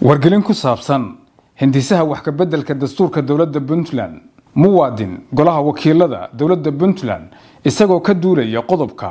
wargelin ku saabsan hindisaha wax ka beddelka dastuurka dowladda puntland muwaadin golaha wakiilada dowladda puntland isagoo ka duulaya qodobka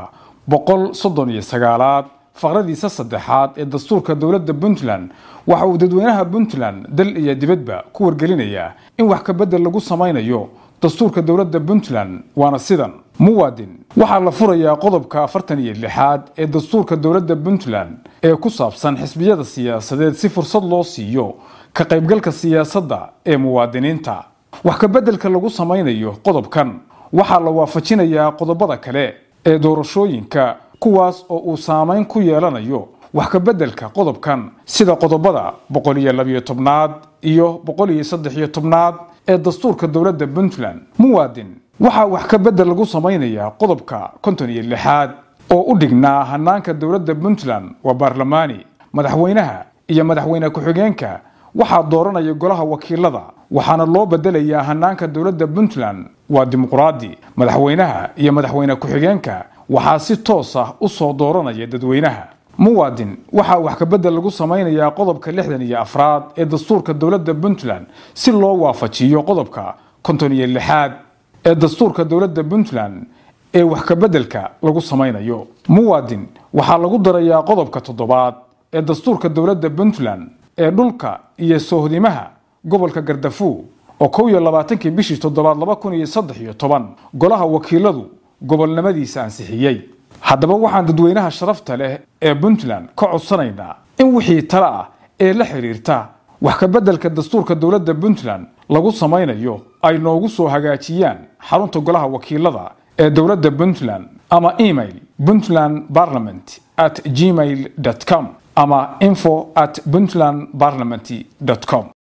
boqol soddon iyo sagaalaad faqradiisa saddexaad ee dastuurka dowladda puntland waxa uu dadweynaha puntland dal iyo dibadba ku wargelinayaa in wax ka beddel lagu samaynayo dastuurka dowladda puntland waana sidan muwaadin waxaa la furayaa qodobka afartan iyo lixaad ee dastuurka dowladda puntland ee ku saabsan xisbiyada siyaasadeed si fursad loo siiyo ka qaybgalka siyaasadda ee muwaadiniinta wax ka beddelka lagu samaynayo qodobkan waxaa la waafajinayaa qodobada kale ee doorashooyinka kuwaas oo uu saamayn ku yeelanayo wax ka beddelka qodobkan sida qodobada boqol iyo labiyo tobnaad iyo boqol saddex iyo tobnaad ee dastuurka dowladda puntland muwaadin waxaa wax ka bedel lagu samaynayaa qodobka konton iyo lixaad oo u dhignaa hanaanka dowladda puntland waa baarlamaani madaxweynaha iyo madaxweyne ku-xigeenka waxaa dooranaya golaha wakiilada waxaana loo bedelayaa hanaanka dowladda puntland waa dimuqraadi madaxweynaha iyo madaxweyne ku-xigeenka waxaa si toos ah u soo dooranaya dadweynaha muwaadin waxaa wax ka bedel lagu samaynayaa qodobka lixdan iyo afraad ee dastuurka dowladda puntland si loo waafajiyo qodobka konton iyo lixaad ee dastuurka dowladda puntland ee wax kabedelka lagu samaynayo muwaadin waxaa lagu darayaa qodobka toddobaad ee dastuurka dowladda puntland ee dhulka iyo soohdimaha gobolka gardafu oo kow iyo labaatankii bishii toddobaad laba kun iyo saddex iyo toban golaha wakiiladu gobolnimadiisa ansixiyey haddaba waxaan dadweynaha sharafta leh ee puntland ka codsanaynaa in wixii tale ah ee la xidhiirta wax kabedelka dastuurka dowladda puntland lagu samaynayo ay noogu soo hagaajiyaan xarunta golaha wakiilada ee dowladda puntland ama email puntland parliament at gmail com ama info at puntland parliament com